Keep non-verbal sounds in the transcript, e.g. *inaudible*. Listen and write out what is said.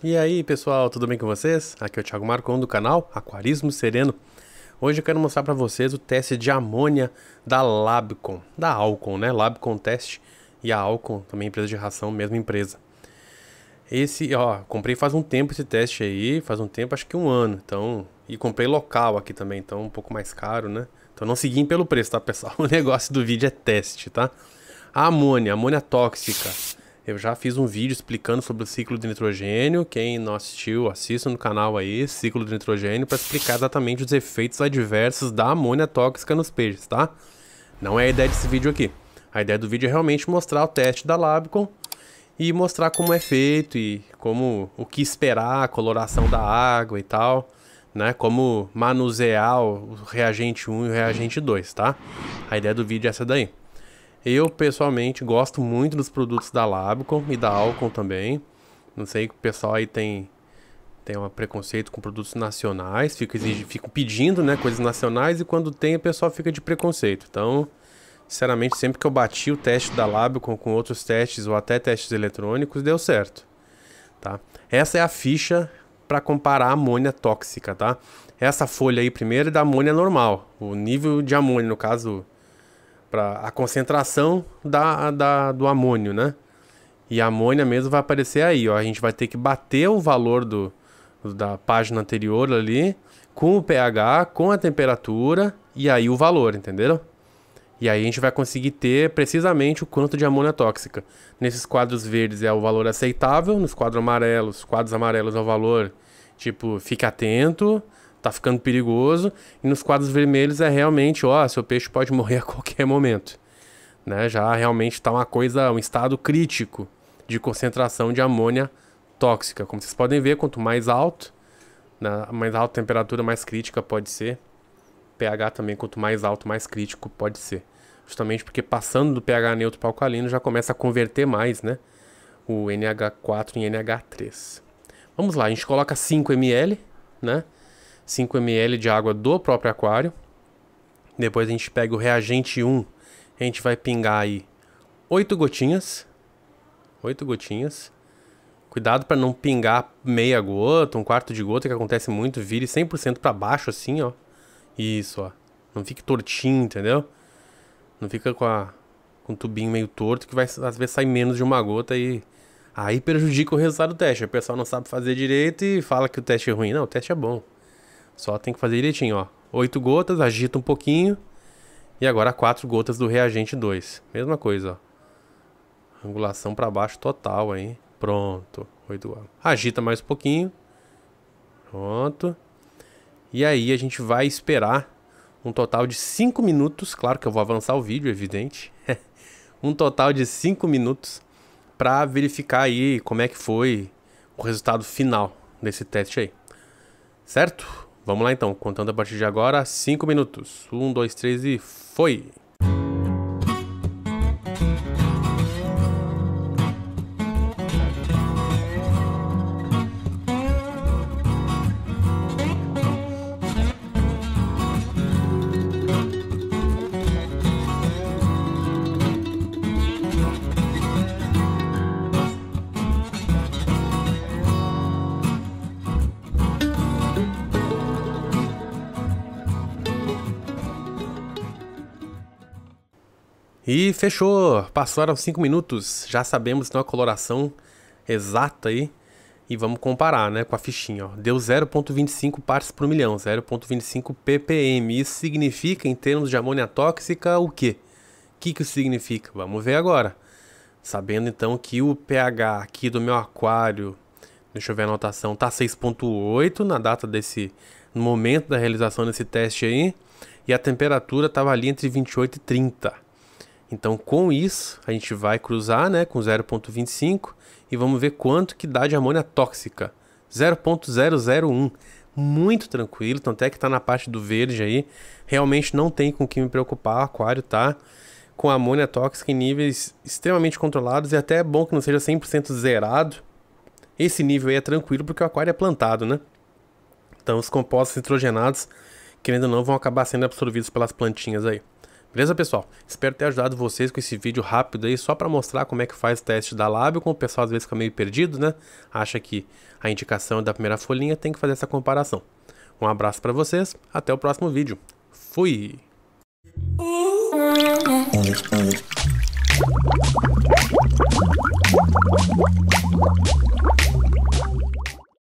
E aí pessoal, tudo bem com vocês? Aqui é o Thiago Marcon do canal Aquarismo Sereno. Hoje eu quero mostrar para vocês o teste de amônia da Labcon, da Alcon, né? Labcon Teste e a Alcon, também empresa de ração, mesma empresa. Esse, ó, comprei faz um tempo esse teste aí, faz um tempo, acho que um ano, então... E comprei local aqui também, então um pouco mais caro, né? Então não seguim pelo preço, tá pessoal? *laughs* O negócio do vídeo é teste, tá? A amônia, amônia tóxica eu já fiz um vídeo explicando sobre o ciclo de nitrogênio. Quem não assistiu, assista no canal aí, ciclo de nitrogênio, para explicar exatamente os efeitos adversos da amônia tóxica nos peixes, tá? Não é a ideia desse vídeo aqui. A ideia do vídeo é realmente mostrar o teste da Labicon e mostrar como é feito e como o que esperar, a coloração da água e tal, né? Como manusear o reagente 1 e o reagente 2, tá? A ideia do vídeo é essa daí. Eu, pessoalmente, gosto muito dos produtos da Labcom e da Alcon também. Não sei que o pessoal aí tem tem um preconceito com produtos nacionais, Fico exige, pedindo né, coisas nacionais e quando tem o pessoal fica de preconceito. Então, sinceramente, sempre que eu bati o teste da Labcom com outros testes ou até testes eletrônicos, deu certo. Tá? Essa é a ficha para comparar a amônia tóxica, tá? Essa folha aí primeiro é da amônia normal, o nível de amônia, no caso, para a concentração da, da, do amônio, né? E a amônia mesmo vai aparecer aí, ó. A gente vai ter que bater o valor do, da página anterior ali com o pH, com a temperatura e aí o valor, entenderam? E aí a gente vai conseguir ter precisamente o quanto de amônia tóxica. Nesses quadros verdes é o valor aceitável, nos quadros amarelos, quadros amarelos é o valor tipo fica atento, tá ficando perigoso. E nos quadros vermelhos é realmente, ó, seu peixe pode morrer a qualquer momento. Né? Já realmente está uma coisa, um estado crítico de concentração de amônia tóxica. Como vocês podem ver, quanto mais alto, né, mais alta temperatura, mais crítica pode ser. pH também, quanto mais alto, mais crítico pode ser. Justamente porque passando do pH neutro para alcalino já começa a converter mais, né? O NH4 em NH3. Vamos lá, a gente coloca 5 ml, né? 5 ml de água do próprio aquário. Depois a gente pega o reagente 1, a gente vai pingar aí 8 gotinhas. 8 gotinhas. Cuidado para não pingar meia gota, um quarto de gota, que acontece muito, vire 100% para baixo assim, ó. Isso, ó. Não fique tortinho, entendeu? Não fica com, a, com tubinho meio torto que vai às vezes sai menos de uma gota e aí prejudica o resultado do teste. O pessoal não sabe fazer direito e fala que o teste é ruim. Não, o teste é bom. Só tem que fazer direitinho, ó. 8 gotas, agita um pouquinho. E agora 4 gotas do reagente 2. Mesma coisa, ó. Angulação para baixo total aí. Pronto. 8 Agita mais um pouquinho. Pronto. E aí a gente vai esperar um total de 5 minutos. Claro que eu vou avançar o vídeo, evidente. *laughs* um total de 5 minutos para verificar aí como é que foi o resultado final desse teste aí. Certo? Vamos lá então, contando a partir de agora, 5 minutos. 1, 2, 3 e foi! E fechou! Passaram 5 minutos, já sabemos então a coloração exata aí. E vamos comparar né, com a fichinha. Ó. Deu 0,25 partes por milhão, 0,25 ppm. Isso significa, em termos de amônia tóxica, o quê? O que, que isso significa? Vamos ver agora. Sabendo então que o pH aqui do meu aquário, deixa eu ver a anotação, tá 6,8 na data desse, no momento da realização desse teste aí. E a temperatura estava ali entre 28 e 30. Então com isso, a gente vai cruzar né, com 0.25 e vamos ver quanto que dá de amônia tóxica. 0.001. Muito tranquilo, tanto é que está na parte do verde aí. Realmente não tem com o que me preocupar, o aquário tá com amônia tóxica em níveis extremamente controlados e até é bom que não seja 100% zerado. Esse nível aí é tranquilo porque o aquário é plantado, né? Então os compostos nitrogenados, querendo ou não, vão acabar sendo absorvidos pelas plantinhas aí. Beleza, pessoal? Espero ter ajudado vocês com esse vídeo rápido aí, só para mostrar como é que faz o teste da lábio, como o pessoal às vezes fica meio perdido, né? Acha que a indicação é da primeira folhinha, tem que fazer essa comparação. Um abraço para vocês, até o próximo vídeo. Fui!